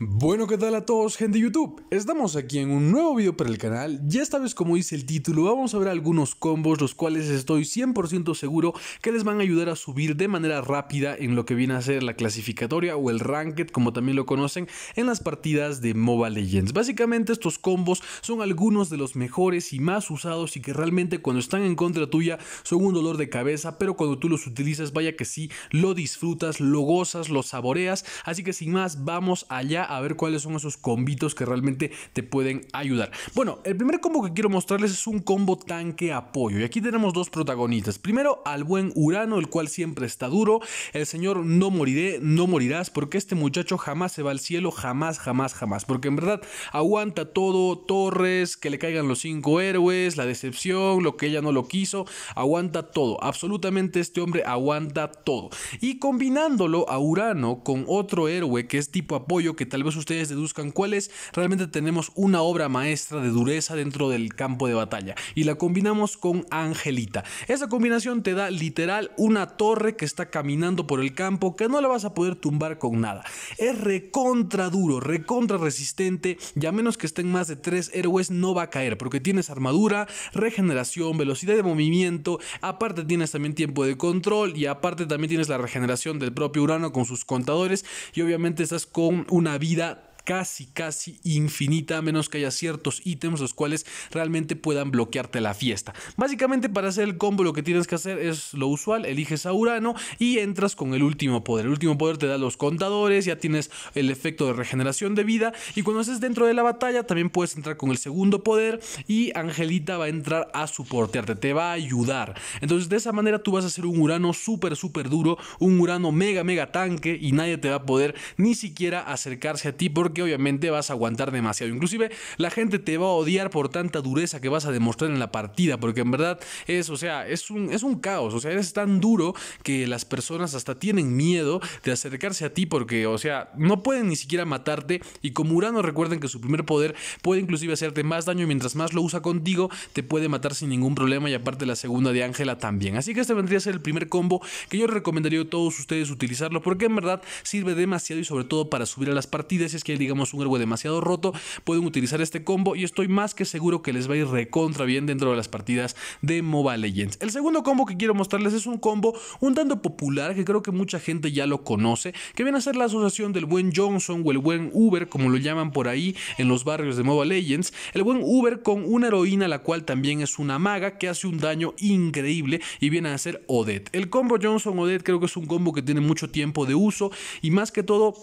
Bueno, ¿qué tal a todos, gente de YouTube? Estamos aquí en un nuevo video para el canal y esta vez, como dice el título, vamos a ver algunos combos los cuales estoy 100% seguro que les van a ayudar a subir de manera rápida en lo que viene a ser la clasificatoria o el ranked, como también lo conocen, en las partidas de Mobile Legends. Básicamente, estos combos son algunos de los mejores y más usados y que realmente cuando están en contra tuya son un dolor de cabeza, pero cuando tú los utilizas, vaya que sí, lo disfrutas, lo gozas, lo saboreas. Así que sin más, vamos allá a ver cuáles son esos combitos que realmente te pueden ayudar. Bueno, el primer combo que quiero mostrarles es un combo tanque apoyo. Y aquí tenemos dos protagonistas. Primero al buen Urano, el cual siempre está duro. El señor no moriré, no morirás, porque este muchacho jamás se va al cielo, jamás, jamás, jamás. Porque en verdad aguanta todo, torres, que le caigan los cinco héroes, la decepción, lo que ella no lo quiso, aguanta todo. Absolutamente este hombre aguanta todo. Y combinándolo a Urano con otro héroe que es tipo apoyo que tal vez ustedes deduzcan cuál es, realmente tenemos una obra maestra de dureza dentro del campo de batalla y la combinamos con Angelita. Esa combinación te da literal una torre que está caminando por el campo que no la vas a poder tumbar con nada. Es recontra duro, recontra resistente y a menos que estén más de tres héroes no va a caer porque tienes armadura, regeneración, velocidad de movimiento, aparte tienes también tiempo de control y aparte también tienes la regeneración del propio Urano con sus contadores y obviamente estás con una vida casi, casi infinita, a menos que haya ciertos ítems los cuales realmente puedan bloquearte la fiesta. Básicamente para hacer el combo lo que tienes que hacer es lo usual, eliges a Urano y entras con el último poder. El último poder te da los contadores, ya tienes el efecto de regeneración de vida y cuando estés dentro de la batalla también puedes entrar con el segundo poder y Angelita va a entrar a suportearte, te va a ayudar. Entonces de esa manera tú vas a ser un Urano súper, súper duro, un Urano mega, mega tanque y nadie te va a poder ni siquiera acercarse a ti porque que obviamente vas a aguantar demasiado. Inclusive la gente te va a odiar por tanta dureza que vas a demostrar en la partida, porque en verdad es, o sea, es un, es un caos, o sea, es tan duro que las personas hasta tienen miedo de acercarse a ti porque, o sea, no pueden ni siquiera matarte y como Urano recuerden que su primer poder puede inclusive hacerte más daño y mientras más lo usa contigo te puede matar sin ningún problema y aparte la segunda de Ángela también. Así que este vendría a ser el primer combo que yo recomendaría a todos ustedes utilizarlo porque en verdad sirve demasiado y sobre todo para subir a las partidas es que digamos, un héroe demasiado roto, pueden utilizar este combo y estoy más que seguro que les va a ir recontra bien dentro de las partidas de Mobile Legends. El segundo combo que quiero mostrarles es un combo un tanto popular que creo que mucha gente ya lo conoce, que viene a ser la asociación del buen Johnson o el buen Uber, como lo llaman por ahí en los barrios de Mobile Legends, el buen Uber con una heroína la cual también es una maga que hace un daño increíble y viene a ser Odette. El combo Johnson-Odette creo que es un combo que tiene mucho tiempo de uso y más que todo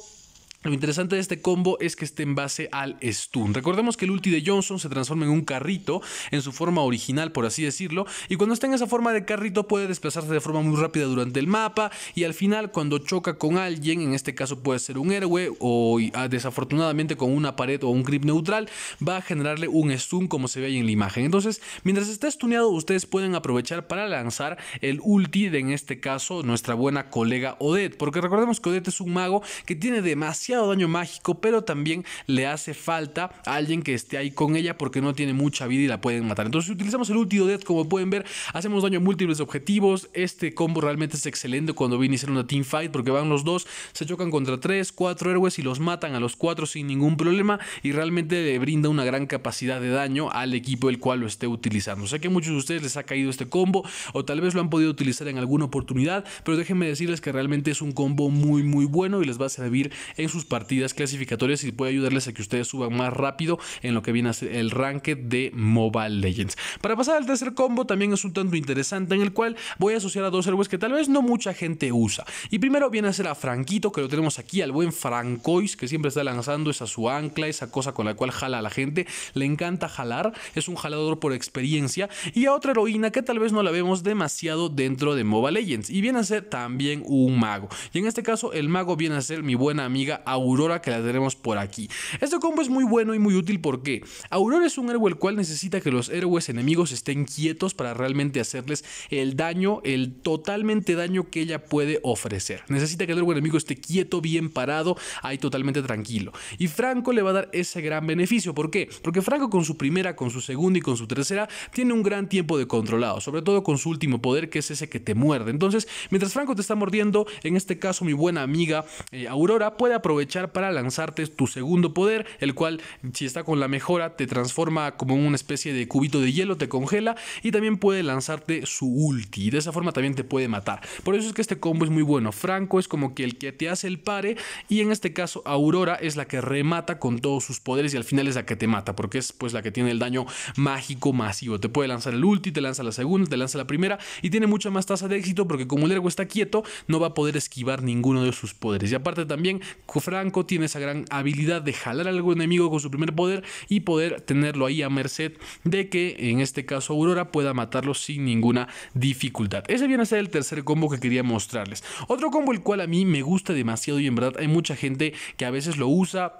lo interesante de este combo es que esté en base al stun. Recordemos que el ulti de Johnson se transforma en un carrito, en su forma original por así decirlo, y cuando está en esa forma de carrito puede desplazarse de forma muy rápida durante el mapa y al final cuando choca con alguien, en este caso puede ser un héroe o ah, desafortunadamente con una pared o un grip neutral, va a generarle un stun como se ve ahí en la imagen. Entonces, mientras está stuneado ustedes pueden aprovechar para lanzar el ulti de en este caso nuestra buena colega Odette, porque recordemos que Odette es un mago que tiene demasiado daño mágico, pero también le hace falta alguien que esté ahí con ella porque no tiene mucha vida y la pueden matar. Entonces, si utilizamos el último Death, como pueden ver, hacemos daño a múltiples objetivos. Este combo realmente es excelente cuando viene a ser una team fight porque van los dos, se chocan contra 3, 4 héroes y los matan a los cuatro sin ningún problema y realmente le brinda una gran capacidad de daño al equipo el cual lo esté utilizando. Sé que a muchos de ustedes les ha caído este combo o tal vez lo han podido utilizar en alguna oportunidad, pero déjenme decirles que realmente es un combo muy muy bueno y les va a servir en sus partidas clasificatorias y puede ayudarles a que ustedes suban más rápido en lo que viene a ser el ranque de Mobile Legends. Para pasar al tercer combo también es un tanto interesante en el cual voy a asociar a dos héroes que tal vez no mucha gente usa. Y primero viene a ser a Franquito, que lo tenemos aquí, al buen Francois, que siempre está lanzando esa su ancla, esa cosa con la cual jala a la gente. Le encanta jalar, es un jalador por experiencia. Y a otra heroína que tal vez no la vemos demasiado dentro de Mobile Legends. Y viene a ser también un mago. Y en este caso el mago viene a ser mi buena amiga Aurora que la tenemos por aquí. Este combo es muy bueno y muy útil porque Aurora es un héroe el cual necesita que los héroes enemigos estén quietos para realmente hacerles el daño, el totalmente daño que ella puede ofrecer. Necesita que el héroe enemigo esté quieto, bien parado, ahí totalmente tranquilo. Y Franco le va a dar ese gran beneficio. ¿Por qué? Porque Franco con su primera, con su segunda y con su tercera tiene un gran tiempo de controlado, sobre todo con su último poder que es ese que te muerde. Entonces, mientras Franco te está mordiendo, en este caso mi buena amiga eh, Aurora puede aprovechar echar para lanzarte tu segundo poder, el cual si está con la mejora te transforma como una especie de cubito de hielo, te congela y también puede lanzarte su ulti. De esa forma también te puede matar. Por eso es que este combo es muy bueno. Franco es como que el que te hace el pare y en este caso Aurora es la que remata con todos sus poderes y al final es la que te mata porque es pues la que tiene el daño mágico masivo. Te puede lanzar el ulti, te lanza la segunda, te lanza la primera y tiene mucha más tasa de éxito porque como el ergo está quieto no va a poder esquivar ninguno de sus poderes. Y aparte también Franco tiene esa gran habilidad de jalar a algún enemigo con su primer poder y poder tenerlo ahí a merced de que, en este caso, Aurora pueda matarlo sin ninguna dificultad. Ese viene a ser el tercer combo que quería mostrarles. Otro combo el cual a mí me gusta demasiado y en verdad hay mucha gente que a veces lo usa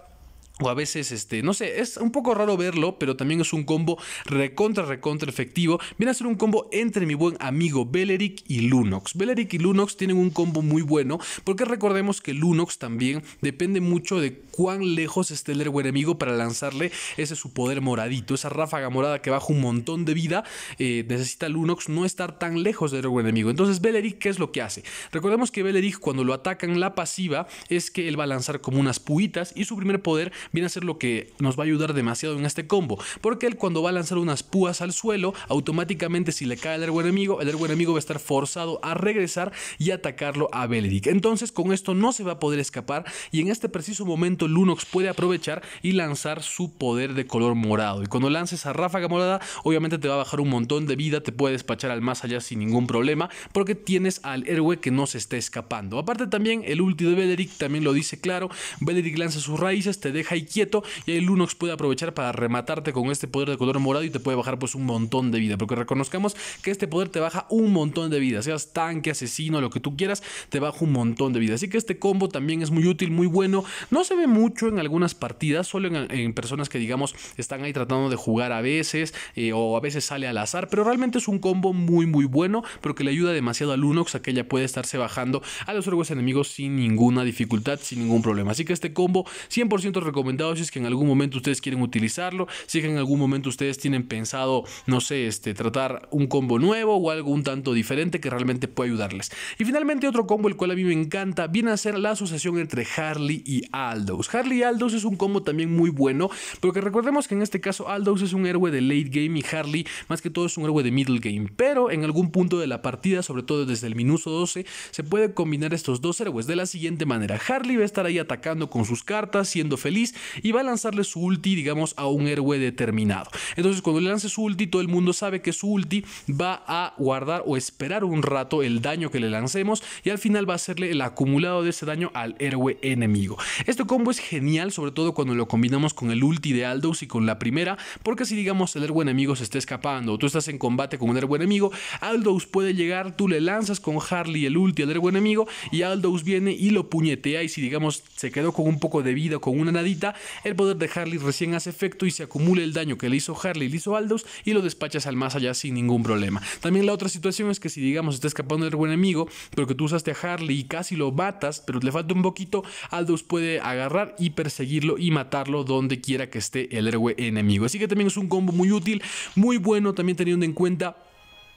o a veces, este, no sé, es un poco raro verlo, pero también es un combo recontra, recontra efectivo. Viene a ser un combo entre mi buen amigo Beleric y Lunox. Beleric y Lunox tienen un combo muy bueno, porque recordemos que Lunox también depende mucho de cuán lejos esté el enemigo para lanzarle ese su poder moradito, esa ráfaga morada que baja un montón de vida. Eh, necesita Lunox no estar tan lejos del enemigo. Entonces, Beleric, ¿qué es lo que hace? Recordemos que Beleric, cuando lo atacan, la pasiva es que él va a lanzar como unas puitas y su primer poder viene a ser lo que nos va a ayudar demasiado en este combo, porque él cuando va a lanzar unas púas al suelo, automáticamente si le cae el héroe enemigo, el héroe enemigo va a estar forzado a regresar y atacarlo a Beleric. Entonces con esto no se va a poder escapar y en este preciso momento Lunox puede aprovechar y lanzar su poder de color morado. Y cuando lances a ráfaga morada, obviamente te va a bajar un montón de vida, te puede despachar al más allá sin ningún problema, porque tienes al héroe que no se está escapando. Aparte también el ulti de Beleric también lo dice claro, Beleric lanza sus raíces, te deja quieto y ahí Lunox puede aprovechar para rematarte con este poder de color morado y te puede bajar pues un montón de vida, porque reconozcamos que este poder te baja un montón de vida, seas tanque, asesino, lo que tú quieras, te baja un montón de vida, así que este combo también es muy útil, muy bueno, no se ve mucho en algunas partidas, solo en, personas que digamos están ahí tratando de jugar a veces eh, o a veces sale al azar, pero realmente es un combo muy muy bueno, pero que le ayuda demasiado a Lunox a que ella puede estarse bajando a los héroes enemigos sin ninguna dificultad, sin ningún problema, así que este combo 100% recomendable si es que en algún momento ustedes quieren utilizarlo, si es que en algún momento ustedes tienen pensado, no sé, este, tratar un combo nuevo o algo un tanto diferente que realmente puede ayudarles. Y finalmente otro combo el cual a mí me encanta viene a ser la asociación entre Harley y Aldous. Harley y Aldous es un combo también muy bueno, pero que recordemos que en este caso Aldous es un héroe de late game y Harley más que todo es un héroe de middle game, pero en algún punto de la partida, sobre todo desde el minuto 12, se puede combinar estos dos héroes de la siguiente manera. Harley va a estar ahí atacando con sus cartas, siendo feliz, y va a lanzarle su ulti, digamos, a un héroe determinado. Entonces, cuando le lance su ulti, todo el mundo sabe que su ulti va a guardar o esperar un rato el daño que le lancemos y al final va a hacerle el acumulado de ese daño al héroe enemigo. Este combo es genial, sobre todo cuando lo combinamos con el ulti de Aldous y con la primera, porque si digamos el héroe enemigo se está escapando o tú estás en combate con un héroe enemigo, Aldous puede llegar, tú le lanzas con Harley el ulti al héroe enemigo y Aldous viene y lo puñetea y si digamos se quedó con un poco de vida, con una nadita, el poder de Harley recién hace efecto y se acumula el daño que le hizo Harley, le hizo Aldous y lo despachas al más allá sin ningún problema. También la otra situación es que si digamos está escapando del héroe enemigo, pero que tú usaste a Harley y casi lo matas, pero le falta un poquito, Aldous puede agarrar y perseguirlo y matarlo donde quiera que esté el héroe enemigo. Así que también es un combo muy útil, muy bueno, también teniendo en cuenta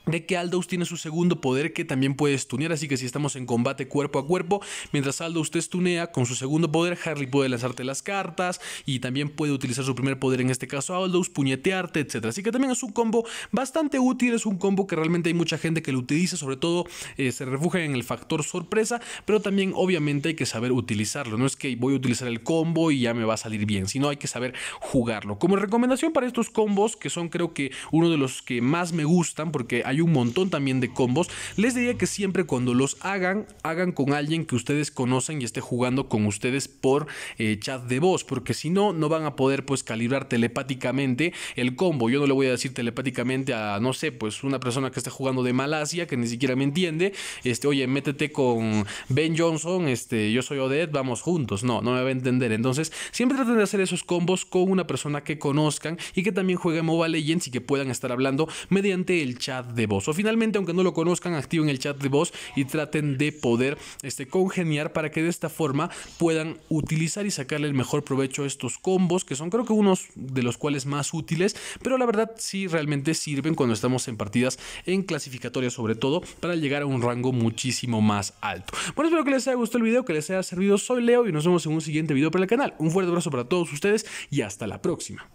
de que Aldous tiene su segundo poder que también puedes tunear, así que si estamos en combate cuerpo a cuerpo, mientras Aldous te stunea con su segundo poder, Harry puede lanzarte las cartas y también puede utilizar su primer poder, en este caso Aldous, puñetearte, etc. Así que también es un combo bastante útil, es un combo que realmente hay mucha gente que lo utiliza, sobre todo eh, se refugia en el factor sorpresa, pero también obviamente hay que saber utilizarlo, no es que voy a utilizar el combo y ya me va a salir bien, sino hay que saber jugarlo. Como recomendación para estos combos, que son creo que uno de los que más me gustan, porque hay hay un montón también de combos. Les diría que siempre cuando los hagan, hagan con alguien que ustedes conocen y esté jugando con ustedes por eh, chat de voz, porque si no, no van a poder pues calibrar telepáticamente el combo. Yo no le voy a decir telepáticamente a, no sé, pues una persona que esté jugando de Malasia, que ni siquiera me entiende, este, oye, métete con Ben Johnson, este, yo soy Odette, vamos juntos. No, no me va a entender. Entonces, siempre traten de hacer esos combos con una persona que conozcan y que también juegue Mobile Legends y que puedan estar hablando mediante el chat de voz. O finalmente, aunque no lo conozcan, activen el chat de voz y traten de poder este, congeniar para que de esta forma puedan utilizar y sacarle el mejor provecho a estos combos, que son creo que unos de los cuales más útiles, pero la verdad sí realmente sirven cuando estamos en partidas en clasificatoria sobre todo, para llegar a un rango muchísimo más alto. Bueno, espero que les haya gustado el video, que les haya servido. Soy Leo y nos vemos en un siguiente video para el canal. Un fuerte abrazo para todos ustedes y hasta la próxima.